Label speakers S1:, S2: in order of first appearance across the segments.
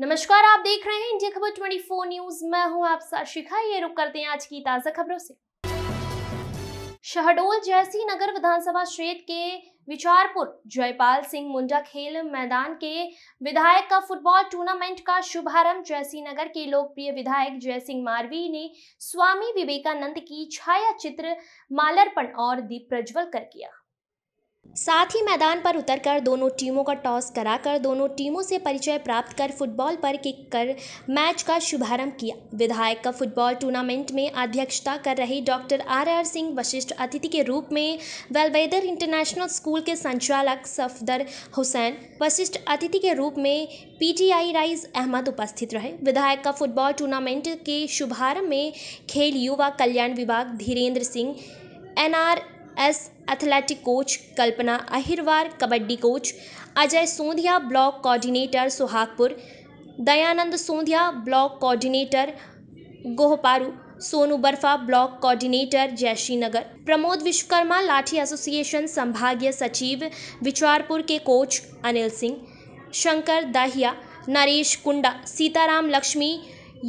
S1: नमस्कार आप देख रहे हैं इंडिया खबर 24 न्यूज मैं हूं आप शिखा ये रुक करते हैं आज की ताजा खबरों से शहडोल जैसी नगर विधानसभा क्षेत्र के विचारपुर जयपाल सिंह मुंडा खेल मैदान के विधायक का फुटबॉल टूर्नामेंट का शुभारंभ जयसिंह नगर के लोकप्रिय विधायक जय सिंह मारवी ने स्वामी विवेकानंद की छाया चित्र मालर्पण और दीप प्रज्वल कर किया साथ ही मैदान पर उतरकर दोनों टीमों का टॉस कराकर दोनों टीमों से परिचय प्राप्त कर फुटबॉल पर किक कर मैच का शुभारंभ किया विधायक का फुटबॉल टूर्नामेंट में अध्यक्षता कर रहे doctor R R Singh Vashishtha अतिथि के रूप में वेलवेदर इंटरनेशनल स्कूल के संचालक सफदर हुसैन वशिष्ठ अतिथि के रूप में पीटीआई राइज अहमद उपस्थित रहे विधायक का फुटबॉल टूर्नामेंट के शुभारंभ में खेल युवा कल्याण विभाग Dhirendra Singh R S athletic coach Kalpana Ahirwar kabaddi coach Ajay Sondhiya block coordinator Suhagpur Dayanand Sondhiya block coordinator Gohparu Sonu Barfa block coordinator Jaishreenagar Pramod Vishwakarma lathi association संभागीय सचिव विचारपुर के कोच अनिल सिंह शंकर दाहिया नरेश कुंडा सीताराम लक्ष्मी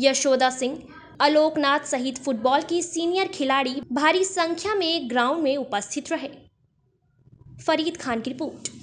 S1: यशोदा सिंह अलोकनाथ सहित फुटबॉल की सीनियर खिलाड़ी भारी संख्या में ग्राउंड में उपस्थित रहे फरीद खान की रिपोर्ट